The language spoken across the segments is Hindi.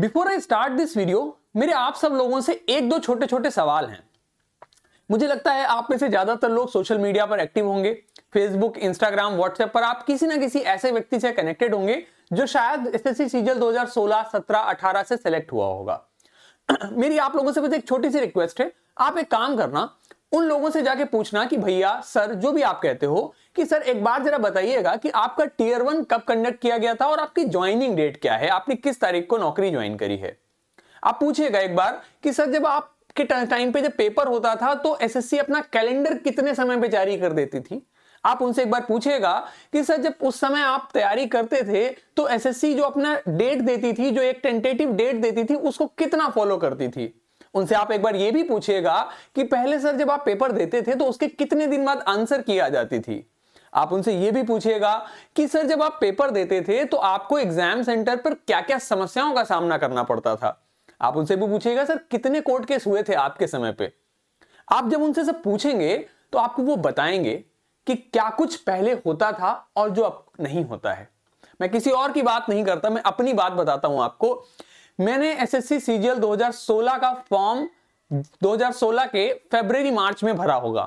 before I start this video मेरे आप सब लोगों से एक दो छोटे छोटे सवाल हैं मुझे लगता है आप में से ज्यादातर लोग सोशल मीडिया पर एक्टिव होंगे फेसबुक इंस्टाग्राम व्हाट्सएप पर आप किसी ना किसी ऐसे व्यक्ति से कनेक्टेड होंगे जो शायद एस एस सी सीजल 2016, 17, 18 से सिलेक्ट हुआ होगा मेरी आप लोगों से बस एक छोटी सी रिक्वेस्ट है आप एक काम करना उन लोगों से जाके पूछना कि भैया सर जो भी आप कहते हो कि सर एक बार जरा बताइएगा कि आपका टीयर वन कब कंडक्ट किया गया था और आपकी ज्वाइनिंग डेट क्या है आपने किस तारीख को नौकरी ज्वाइन करी है आप पूछिएगा एक बार कि सर जब आप के टाइम पे जब पेपर होता था तो एसएससी अपना कैलेंडर कितने समय पे जारी कर देती थी आप उनसे एक बार पूछेगा कि सर जब उस समय आप तैयारी करते थे तो एसएससी जो अपना डेट देती थी जो एक टेंटेटिव डेट देती थी उसको कितना फॉलो करती थी उनसे आप एक बार ये भी पूछिएगा कि पहले सर जब आप पेपर देते थे तो उसके कितने दिन बाद आंसर की आ जाती थी आप उनसे ये भी पूछिएगा कि सर जब आप पेपर देते थे तो आपको एग्जाम सेंटर पर क्या क्या समस्याओं का सामना करना पड़ता था आप उनसे भी पूछिएगा सर कितने कोर्ट केस हुए थे आपके समय पे आप जब उनसे सब पूछेंगे तो आपको वो बताएंगे कि क्या कुछ पहले होता था और जो अब नहीं होता है मैं किसी और की बात नहीं करता मैं अपनी बात बताता हूं आपको मैंने एसएससी सीजीएल 2016 का फॉर्म 2016 के फरवरी मार्च में भरा होगा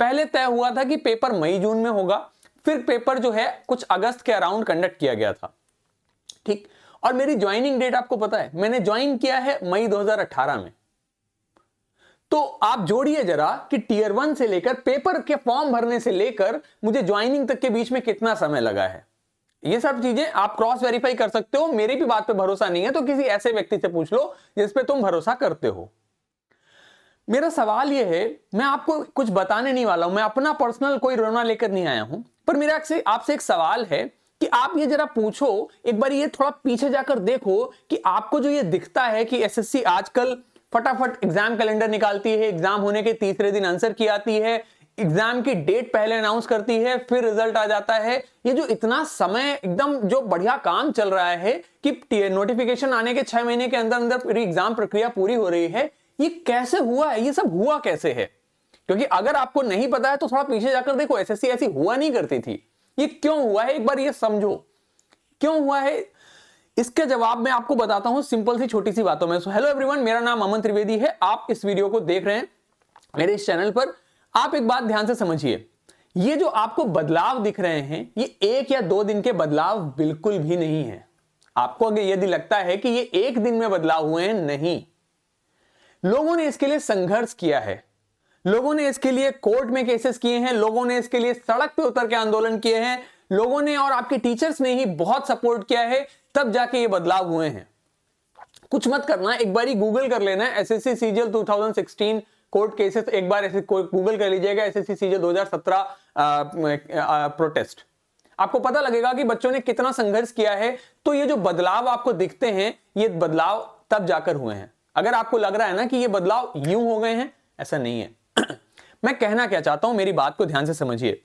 पहले तय हुआ था कि पेपर मई जून में होगा फिर पेपर जो है कुछ अगस्त के अराउंड कंडक्ट किया गया था ठीक और मेरी ज्वाइनिंग डेट आपको पता है मैंने ज्वाइन किया है मई 2018 में तो आप जोड़िए जरा कि टीयर वन से लेकर पेपर के फॉर्म भरने से लेकर मुझे ज्वाइनिंग तक के बीच में कितना समय लगा है ये सब चीजें आप क्रॉस वेरीफाई कर सकते हो मेरी भी बात पे भरोसा नहीं है तो किसी ऐसे व्यक्ति से पूछ लो जिस पे तुम भरोसा करते हो मेरा सवाल ये है मैं आपको कुछ बताने नहीं वाला हूं मैं अपना पर्सनल कोई रोना लेकर नहीं आया हूं पर मेरा आपसे आपसे एक सवाल है कि आप ये जरा पूछो एक बार ये थोड़ा पीछे जाकर देखो कि आपको जो ये दिखता है कि एसएससी आजकल फटाफट एग्जाम कैलेंडर निकालती है एग्जाम होने के तीसरे दिन आंसर की आती है एग्जाम की डेट पहले अनाउंस करती है फिर रिजल्ट आ जाता है ये जो इतना समय एकदम जो बढ़िया काम चल रहा है कि नोटिफिकेशन आने के छह महीने के अंदर अंदर पूरी एग्जाम प्रक्रिया पूरी हो रही है ये कैसे हुआ है ये सब हुआ कैसे है क्योंकि अगर आपको नहीं पता है तो थोड़ा पीछे जाकर देखो एस ऐसी हुआ नहीं करती थी ये क्यों हुआ है एक बार ये समझो क्यों हुआ है इसके जवाब में आपको बताता हूं सिंपल सी छोटी सी बातों में हेलो so, एवरीवन मेरा नाम अमन त्रिवेदी है आप इस वीडियो को देख रहे हैं मेरे इस चैनल पर आप एक बात ध्यान से समझिए ये जो आपको बदलाव दिख रहे हैं ये एक या दो दिन के बदलाव बिल्कुल भी नहीं है आपको अगर यदि लगता है कि ये एक दिन में बदलाव हुए हैं नहीं लोगों ने इसके लिए संघर्ष किया है लोगों ने इसके लिए कोर्ट में केसेस किए हैं लोगों ने इसके लिए सड़क पे उतर के आंदोलन किए हैं लोगों ने और आपके टीचर्स ने ही बहुत सपोर्ट किया है तब जाके ये बदलाव हुए हैं कुछ मत करना एक बार गूगल कर लेना S S C CGL to court cases एक बार ऐसे गूगल कर लीजिएगा एस एस सी सीजे दो प्रोटेस्ट आपको पता लगेगा कि बच्चों ने कितना संघर्ष किया है तो ये जो बदलाव आपको दिखते हैं ये बदलाव तब जाकर हुए हैं अगर आपको लग रहा है ना कि ये बदलाव यूं हो गए हैं ऐसा नहीं है मैं कहना क्या चाहता हूं मेरी बात को ध्यान से समझिए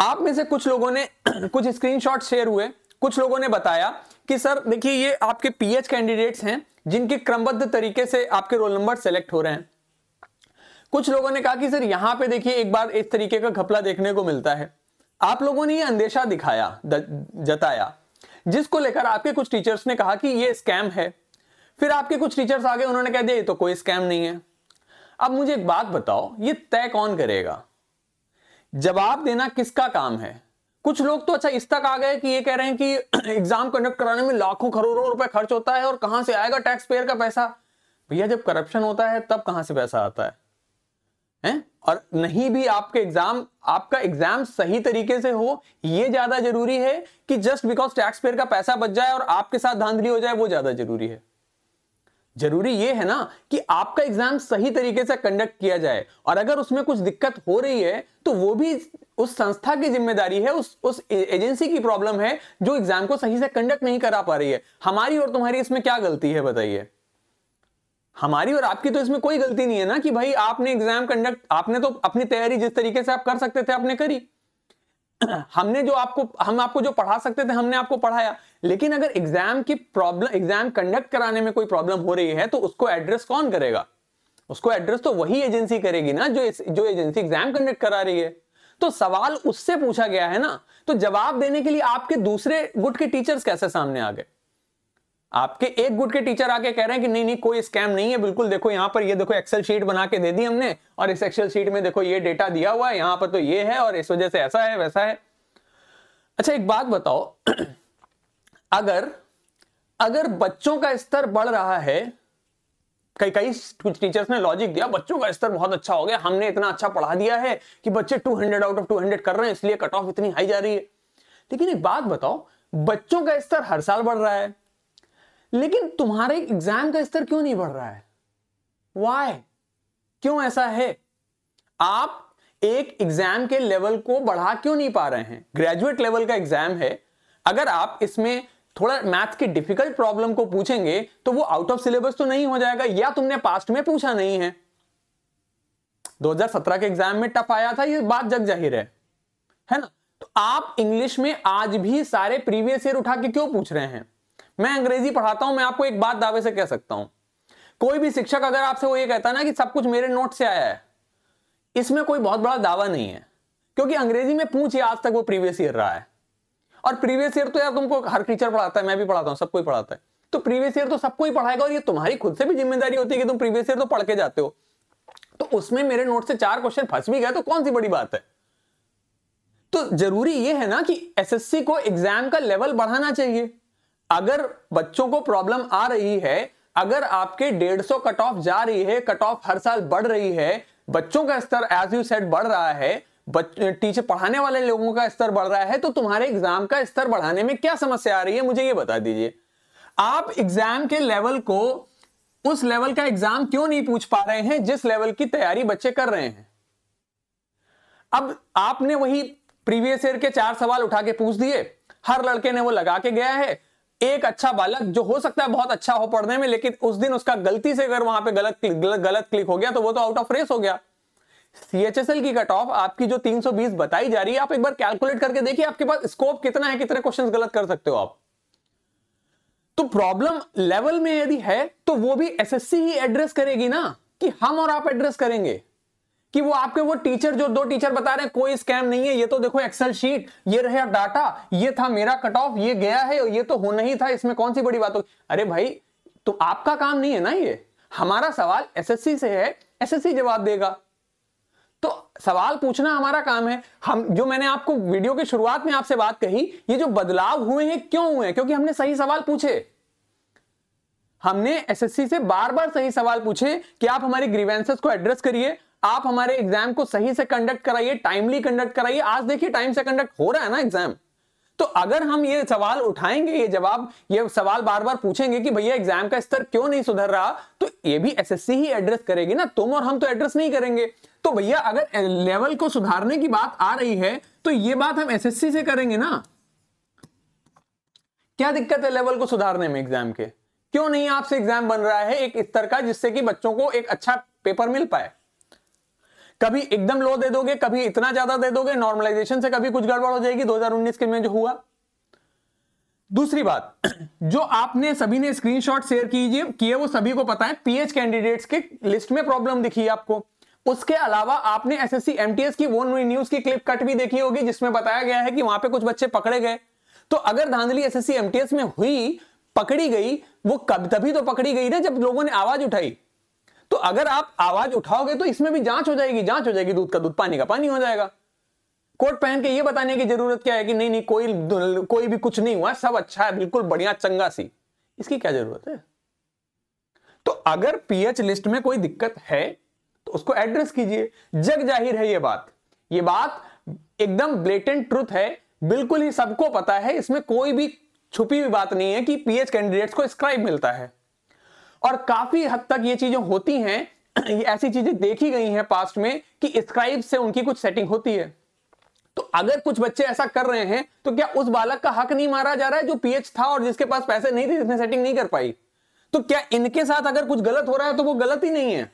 आप में से कुछ लोगों ने कुछ स्क्रीनशॉट शेयर हुए कुछ लोगों ने बताया कि सर देखिए ये आपके पीएच कैंडिडेट्स हैं जिनके क्रमबद्ध तरीके से आपके रोल नंबर सेलेक्ट हो रहे हैं कुछ लोगों ने कहा कि सर यहां पे देखिए एक बार इस तरीके का घपला देखने को मिलता है आप लोगों ने ये अंदेशा दिखाया जताया जिसको लेकर आपके कुछ टीचर्स ने कहा कि ये स्कैम है फिर आपके कुछ टीचर्स आगे उन्होंने कह दिया ये तो कोई स्कैम नहीं है अब मुझे एक बात बताओ ये तय कौन करेगा जवाब देना किसका काम है कुछ लोग तो अच्छा इस तक आ गए कि ये कह रहे हैं कि एग्जाम कंडक्ट कराने में लाखों करोड़ों रुपए खर्च होता है और कहां से आएगा टैक्स पेयर का पैसा भैया जब करप्शन होता है तब कहां से पैसा आता है हैं और नहीं भी आपके एग्जाम आपका एग्जाम सही तरीके से हो ये ज्यादा जरूरी है कि जस्ट बिकॉज टैक्स पेयर का पैसा बच जाए और आपके साथ धांधली हो जाए वो ज्यादा जरूरी है जरूरी ये है ना कि आपका एग्जाम सही तरीके से कंडक्ट किया जाए और अगर उसमें कुछ दिक्कत हो रही है तो वो भी उस संस्था की जिम्मेदारी है उस उस एजेंसी की प्रॉब्लम है जो एग्जाम को सही से कंडक्ट नहीं करा पा रही है हमारी और तुम्हारी इसमें क्या गलती है बताइए हमारी और आपकी तो इसमें कोई गलती नहीं है ना कि भाई आपने एग्जाम कंडक्ट आपने तो अपनी तैयारी जिस तरीके से आप कर सकते थे आपने करी हमने जो आपको हम आपको जो पढ़ा सकते थे हमने आपको पढ़ाया लेकिन अगर एग्जाम की प्रॉब्लम एग्जाम कंडक्ट कराने में कोई प्रॉब्लम हो रही है तो उसको एड्रेस कौन करेगा उसको एड्रेस तो वही एजेंसी करेगी ना जो जो एजेंसी एग्जाम कंडक्ट करा रही है तो सवाल उससे पूछा गया है ना तो जवाब देने के लिए आपके दूसरे गुट के टीचर्स कैसे सामने आ गए आपके एक गुट के टीचर आके कह रहे हैं कि नहीं नहीं कोई स्कैम नहीं है बिल्कुल देखो यहाँ पर ये देखो एक्सेल शीट बना के दे दी हमने और इस एक्सेल शीट में देखो ये डेटा दिया हुआ है यहाँ पर तो ये है और इस वजह से ऐसा है वैसा है अच्छा एक बात बताओ अगर अगर बच्चों का स्तर बढ़ रहा है कई कई कुछ टीचर्स ने लॉजिक दिया बच्चों का स्तर बहुत अच्छा हो गया हमने इतना अच्छा पढ़ा दिया है कि बच्चे 200 आउट ऑफ 200 कर रहे हैं इसलिए कट ऑफ इतनी हाई जा रही है लेकिन एक बात बताओ बच्चों का स्तर हर साल बढ़ रहा है लेकिन तुम्हारे एग्जाम का स्तर क्यों नहीं बढ़ रहा है वाय क्यों ऐसा है आप एक एग्जाम के लेवल को बढ़ा क्यों नहीं पा रहे हैं ग्रेजुएट लेवल का एग्जाम है अगर आप इसमें थोड़ा मैथ्स की डिफिकल्ट प्रॉब्लम को पूछेंगे तो वो आउट ऑफ सिलेबस तो नहीं हो जाएगा या तुमने पास्ट में पूछा नहीं है 2017 के एग्जाम में टफ आया था ये बात जग जाहिर है है ना तो आप इंग्लिश में आज भी सारे प्रीवियस ईयर उठा के क्यों पूछ रहे हैं मैं अंग्रेजी पढ़ाता हूं मैं आपको एक बात दावे से कह सकता हूं कोई भी शिक्षक अगर आपसे वो ये कहता है ना कि सब कुछ मेरे नोट से आया है इसमें कोई बहुत बड़ा दावा नहीं है क्योंकि अंग्रेजी में पूछिए आज तक वो प्रीवियस ईयर रहा है और प्रीवियस ईयर तो यार तुमको हर टीचर पढ़ाता है मैं भी पढ़ाता हूँ सबको ही पढ़ाता है तो प्रीवियस ईयर तो सबको ही पढ़ाएगा और ये तुम्हारी खुद से भी जिम्मेदारी होती है कि तुम प्रीवियस ईयर तो पढ़ के जाते हो तो उसमें मेरे नोट से चार क्वेश्चन फंस भी गए तो कौन सी बड़ी बात है तो जरूरी यह है ना कि एसएससी को एग्जाम का लेवल बढ़ाना चाहिए अगर बच्चों को प्रॉब्लम आ रही है अगर आपके 150 कट ऑफ जा रही है कट ऑफ हर साल बढ़ रही है बच्चों का स्तर एज यू सेट बढ़ रहा है टीचर पढ़ाने वाले लोगों का स्तर बढ़ रहा है तो तुम्हारे एग्जाम का स्तर बढ़ाने में क्या समस्या आ रही है मुझे ये बता दीजिए आप एग्जाम के लेवल को उस लेवल का एग्जाम क्यों नहीं पूछ पा रहे हैं जिस लेवल की तैयारी बच्चे कर रहे हैं अब आपने वही प्रीवियस ईयर के चार सवाल उठा के पूछ दिए हर लड़के ने वो लगा के गया है एक अच्छा बालक जो हो सकता है बहुत अच्छा हो पढ़ने में लेकिन उस दिन उसका गलती से अगर वहां पे गलत क्लिक गलत, गलत क्लिक हो गया तो वो तो आउट ऑफ रेस हो गया सीएचएसएल की कट ऑफ आपकी जो 320 बताई जा रही है आप एक बार कैलकुलेट करके देखिए आपके पास स्कोप कितना है कितने क्वेश्चन गलत कर सकते हो आप तो प्रॉब्लम लेवल में यदि है तो वो भी एस ही एड्रेस करेगी ना कि हम और आप एड्रेस करेंगे कि वो आपके वो टीचर जो दो टीचर बता रहे हैं कोई स्कैम नहीं है ये तो देखो एक्सेल शीट ये रहा डाटा ये था मेरा कट ऑफ ये गया है ये तो होना ही था इसमें कौन सी बड़ी बात होगी अरे भाई तो आपका काम नहीं है ना ये हमारा सवाल एसएससी से है एसएससी जवाब देगा तो सवाल पूछना हमारा काम है हम जो मैंने आपको वीडियो की शुरुआत में आपसे बात कही ये जो बदलाव हुए हैं क्यों हुए हैं क्योंकि हमने सही सवाल पूछे हमने एसएससी से बार बार सही सवाल पूछे कि आप हमारी ग्रीवेंसेस को एड्रेस करिए आप हमारे एग्जाम को सही से कंडक्ट कराइए टाइमली कंडक्ट कराइए आज देखिए टाइम से कंडक्ट हो रहा है ना एग्जाम तो अगर हम ये सवाल उठाएंगे ये जवाब ये सवाल बार बार पूछेंगे कि भैया एग्जाम का स्तर क्यों नहीं सुधर रहा तो ये भी एसएससी ही एड्रेस करेगी ना तुम और हम तो एड्रेस नहीं करेंगे तो भैया अगर लेवल को सुधारने की बात आ रही है तो ये बात हम एसएससी से करेंगे ना क्या दिक्कत है लेवल को सुधारने में एग्जाम के क्यों नहीं आपसे एग्जाम बन रहा है एक स्तर का जिससे कि बच्चों को एक अच्छा पेपर मिल पाए कभी एकदम लो दे दोगे कभी इतना ज्यादा दे दोगे नॉर्मलाइजेशन से कभी कुछ गड़बड़ हो जाएगी 2019 के में जो हुआ दूसरी बात जो आपने सभी ने स्क्रीनशॉट शेयर कीजिए किए वो सभी को पता है पीएच कैंडिडेट्स के लिस्ट में प्रॉब्लम दिखी आपको उसके अलावा आपने एसएससी एमटीएस की वो न्यूज की क्लिप कट भी देखी होगी जिसमें बताया गया है कि वहां पे कुछ बच्चे पकड़े गए तो अगर धांधली एसएससी एमटीएस में हुई पकड़ी गई वो कब तभी तो पकड़ी गई ना जब लोगों ने आवाज उठाई तो अगर आप आवाज उठाओगे तो इसमें भी जांच हो जाएगी जांच हो जाएगी दूध का दूध पानी का पानी हो जाएगा कोट पहन के ये बताने की जरूरत क्या है कि नहीं नहीं कोई कोई भी कुछ नहीं हुआ सब अच्छा है बिल्कुल बढ़िया चंगा सी इसकी क्या जरूरत है तो अगर पीएच लिस्ट में कोई दिक्कत है तो उसको एड्रेस कीजिए जग जाहिर है ये बात ये बात एकदम ब्लेटेंट ट्रूथ है बिल्कुल ही सबको पता है इसमें कोई भी छुपी हुई बात नहीं है कि पीएच कैंडिडेट्स को स्क्राइब मिलता है और काफी हद तक ये चीजें होती हैं ऐसी चीजें देखी गई हैं पास्ट में कि स्क्राइब से उनकी कुछ सेटिंग होती है तो अगर कुछ बच्चे ऐसा कर रहे हैं तो क्या उस बालक का हक नहीं मारा जा रहा है जो पीएच था और जिसके पास पैसे नहीं थे जिसने सेटिंग नहीं कर पाई तो क्या इनके साथ अगर कुछ गलत हो रहा है तो वो गलत ही नहीं है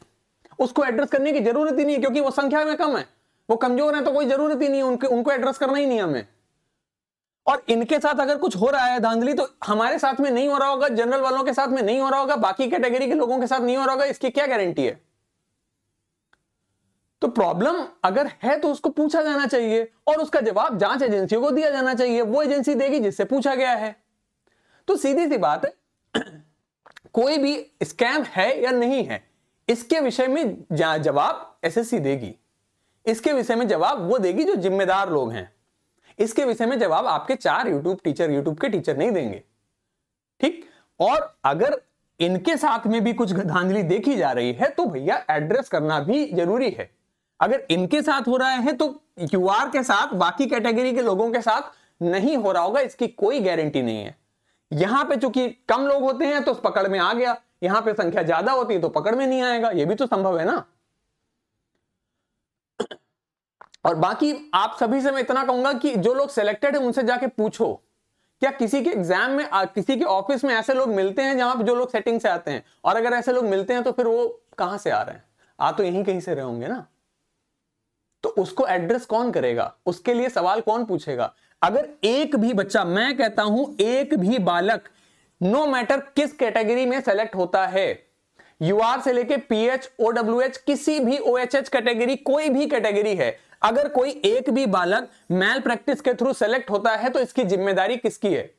उसको एड्रेस करने की जरूरत ही नहीं है क्योंकि वो संख्या में कम है वो कमजोर है तो कोई जरूरत ही नहीं है उनको एड्रेस करना ही नहीं हमें और इनके साथ अगर कुछ हो रहा है धांधली तो हमारे साथ में नहीं हो रहा होगा जनरल वालों के साथ में नहीं हो रहा होगा बाकी कैटेगरी के लोगों के साथ नहीं हो रहा होगा इसकी क्या गारंटी है तो प्रॉब्लम अगर है तो उसको पूछा जाना चाहिए और उसका जवाब जांच एजेंसियों को दिया जाना चाहिए वो एजेंसी देगी जिससे पूछा गया है तो सीधी सी बात है कोई भी स्कैम है या नहीं है इसके विषय में जवाब एसएससी देगी इसके विषय में जवाब वो देगी जो जिम्मेदार लोग हैं इसके विषय में जवाब आपके चार यूट्यूब टीचर यूट्यूब के टीचर नहीं देंगे ठीक और अगर इनके साथ में भी कुछ धांधली देखी जा रही है तो भैया एड्रेस करना भी जरूरी है अगर इनके साथ हो रहा है तो यू के साथ बाकी कैटेगरी के लोगों के साथ नहीं हो रहा होगा इसकी कोई गारंटी नहीं है यहां पे चूंकि कम लोग होते हैं तो पकड़ में आ गया यहां पे संख्या ज्यादा होती है तो पकड़ में नहीं आएगा यह भी तो संभव है ना और बाकी आप सभी से मैं इतना कहूंगा कि जो लोग सिलेक्टेड है उनसे जाके पूछो क्या किसी के एग्जाम में आ, किसी के ऑफिस में ऐसे लोग मिलते हैं जहां जो लोग सेटिंग से आते हैं और अगर ऐसे लोग मिलते हैं तो फिर वो कहां से आ रहे हैं आ तो यहीं कहीं से रहे होंगे ना तो उसको एड्रेस कौन करेगा उसके लिए सवाल कौन पूछेगा अगर एक भी बच्चा मैं कहता हूं एक भी बालक नो मैटर किस कैटेगरी में सेलेक्ट होता है यूआर से लेके पीएच ओडब्ल्यू एच किसी भी ओ एच एच कैटेगरी कोई भी कैटेगरी है अगर कोई एक भी बालक मैल प्रैक्टिस के थ्रू सेलेक्ट होता है तो इसकी जिम्मेदारी किसकी है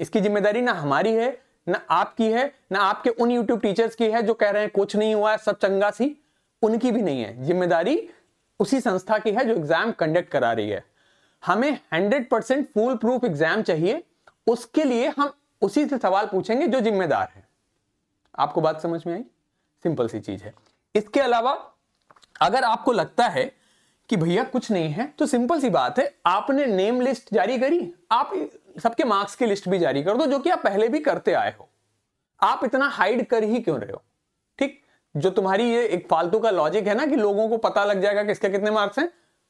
इसकी जिम्मेदारी ना हमारी है ना आपकी है ना आपके उन यूट्यूब टीचर्स की है जो कह रहे हैं कुछ नहीं हुआ है सब चंगा सी उनकी भी नहीं है जिम्मेदारी उसी संस्था की है जो एग्जाम कंडक्ट करा रही है हमें 100 परसेंट फूल प्रूफ एग्जाम चाहिए उसके लिए हम उसी से सवाल पूछेंगे जो जिम्मेदार है आपको बात समझ में आई सिंपल सी चीज है इसके अलावा अगर आपको लगता है कि भैया कुछ नहीं है तो सिंपल सी बात है आपने नेम लिस्ट जारी करी आप सबके मार्क्स की लिस्ट भी जारी कर दो जो कि आप पहले भी करते आए हो आप इतना हाइड कर ही क्यों रहे हो ठीक जो तुम्हारी ये एक फालतू का लॉजिक है ना कि लोगों को पता लग जाएगा किसके कितने मार्क्स हैं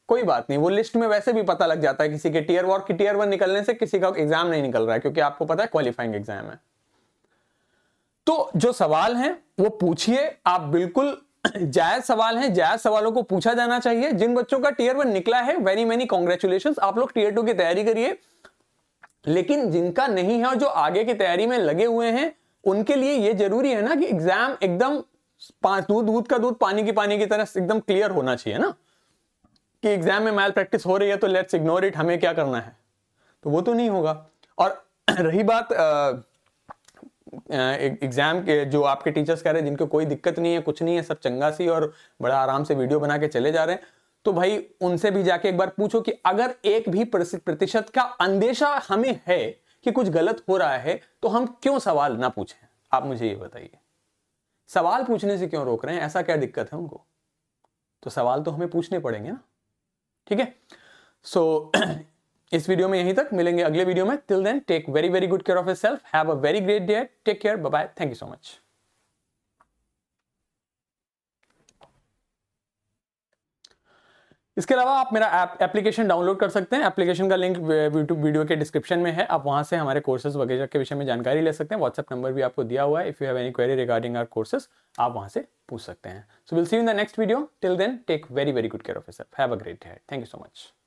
कोई बात नहीं वो लिस्ट में वैसे भी पता लग जाता है किसी के टीयर वॉर की टीयर वन निकलने से किसी का एग्जाम नहीं निकल रहा है क्योंकि आपको पता है क्वालिफाइंग एग्जाम है तो जो सवाल है वो पूछिए आप बिल्कुल जायज सवाल है जायज सवालों को पूछा जाना चाहिए जिन बच्चों का टीयर वन निकला है वेरी मेनी कॉन्ग्रेचुलेशन आप लोग टीयर टू की तैयारी करिए लेकिन जिनका नहीं है और जो आगे की तैयारी में लगे हुए हैं उनके लिए ये जरूरी है ना कि एग्जाम एकदम दूध दूध का दूध पानी की पानी की तरह एकदम क्लियर होना चाहिए ना कि एग्जाम में मैल प्रैक्टिस हो रही है तो लेट्स इग्नोर इट हमें क्या करना है तो वो तो नहीं होगा और रही बात आ, एग्जाम e-, के जो आपके टीचर्स कह रहे हैं जिनको कोई दिक्कत नहीं है कुछ नहीं है सब चंगा सी और बड़ा आराम से वीडियो बना के चले जा रहे हैं तो भाई उनसे भी जाके एक बार पूछो कि अगर एक भी प्रतिशत का अंदेशा हमें है कि कुछ गलत हो रहा है तो हम क्यों सवाल ना पूछें आप मुझे ये बताइए सवाल पूछने से क्यों रोक रहे हैं ऐसा क्या दिक्कत है उनको तो सवाल तो हमें पूछने पड़ेंगे ना ठीक है सो इस वीडियो में यहीं तक मिलेंगे अगले वीडियो में till then take very very good care of yourself have a very great day take care bye thank you so much इसके अलावा आप मेरा ऐप एप्लीकेशन डाउनलोड कर सकते हैं एप्लीकेशन का लिंक वीडियो के डिस्क्रिप्शन में है आप वहां से हमारे कोर्सेज वगैरह के विषय में जानकारी ले सकते हैं व्हाट्सएप नंबर भी आपको दिया हुआ है if you have any query regarding our courses आप वहां से पूछ सकते हैं so will see in the next video till then take very very good care of self have a great day thank you so much